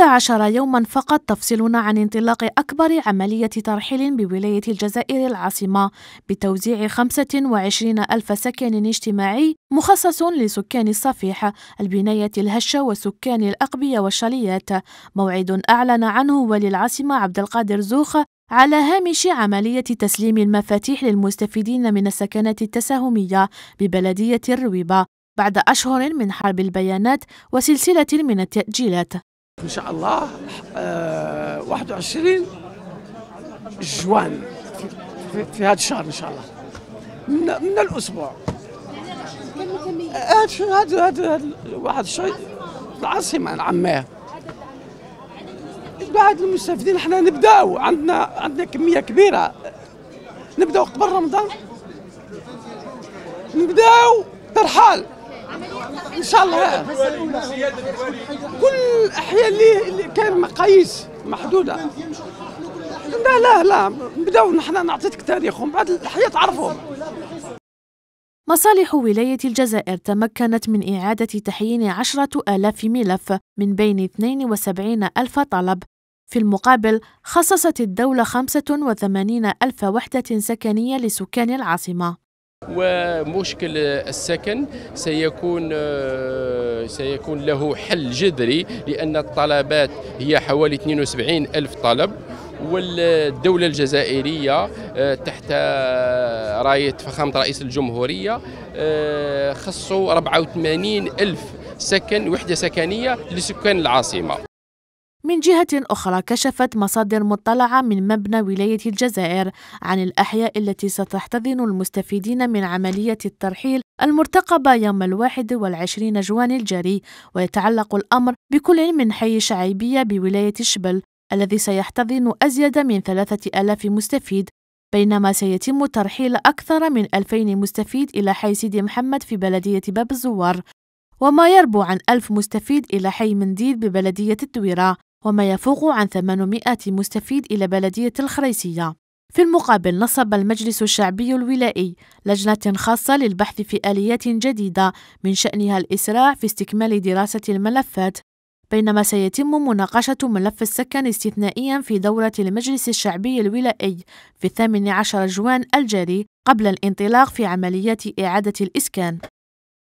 11 يوما فقط تفصلنا عن انطلاق أكبر عملية ترحيل بولاية الجزائر العاصمة بتوزيع 25 ألف سكن اجتماعي مخصص لسكان الصفيح البناية الهشة وسكان الأقبية والشاليات موعد أعلن عنه ولي العاصمة عبد القادر زوخ على هامش عملية تسليم المفاتيح للمستفيدين من السكنات التساهمية ببلدية الرويبة بعد أشهر من حرب البيانات وسلسلة من التأجيلات ان شاء الله 21 آه، جوان في هذا الشهر ان شاء الله من, من الاسبوع آه، هذا هذا واحد الشيء العاصمه العامه بعد المستفيدين احنا نبداو عندنا عندنا كميه كبيره نبداو قبل رمضان نبداو ترحال ان شاء الله كل الاحياء اللي, اللي كان مقاييس محدوده لا لا لا نبداو نحن نعطيك تاريخهم بعد الاحياء تعرفهم مصالح ولاية الجزائر تمكنت من إعادة تحيين عشرة آلاف ملف من بين 72 ألف طلب في المقابل خصصت الدولة 85 ألف وحدة سكنية لسكان العاصمة ومشكل السكن سيكون آه، سيكون له حل جذري لأن الطلبات هي حوالي 72 ألف طلب والدولة الجزائرية آه، تحت آه، راية فخامة رئيس الجمهورية خصوا 84 ألف سكن وحدة سكنية لسكان العاصمة من جهة أخرى كشفت مصادر مطلعة من مبنى ولاية الجزائر عن الأحياء التي ستحتضن المستفيدين من عملية الترحيل المرتقبة يوم الواحد والعشرين جوان الجاري ويتعلق الأمر بكل من حي شعيبية بولاية شبل الذي سيحتضن أزيد من ثلاثة ألاف مستفيد بينما سيتم ترحيل أكثر من 2000 مستفيد إلى حي سيدي محمد في بلدية باب الزوار وما يربو عن ألف مستفيد إلى حي منديل ببلدية الدويرة وما يفوق عن 800 مستفيد إلى بلدية الخريسية في المقابل نصب المجلس الشعبي الولائي لجنة خاصة للبحث في آليات جديدة من شأنها الإسراع في استكمال دراسة الملفات بينما سيتم مناقشة ملف السكن استثنائيا في دورة المجلس الشعبي الولائي في الثامن عشر جوان الجاري قبل الانطلاق في عمليات إعادة الإسكان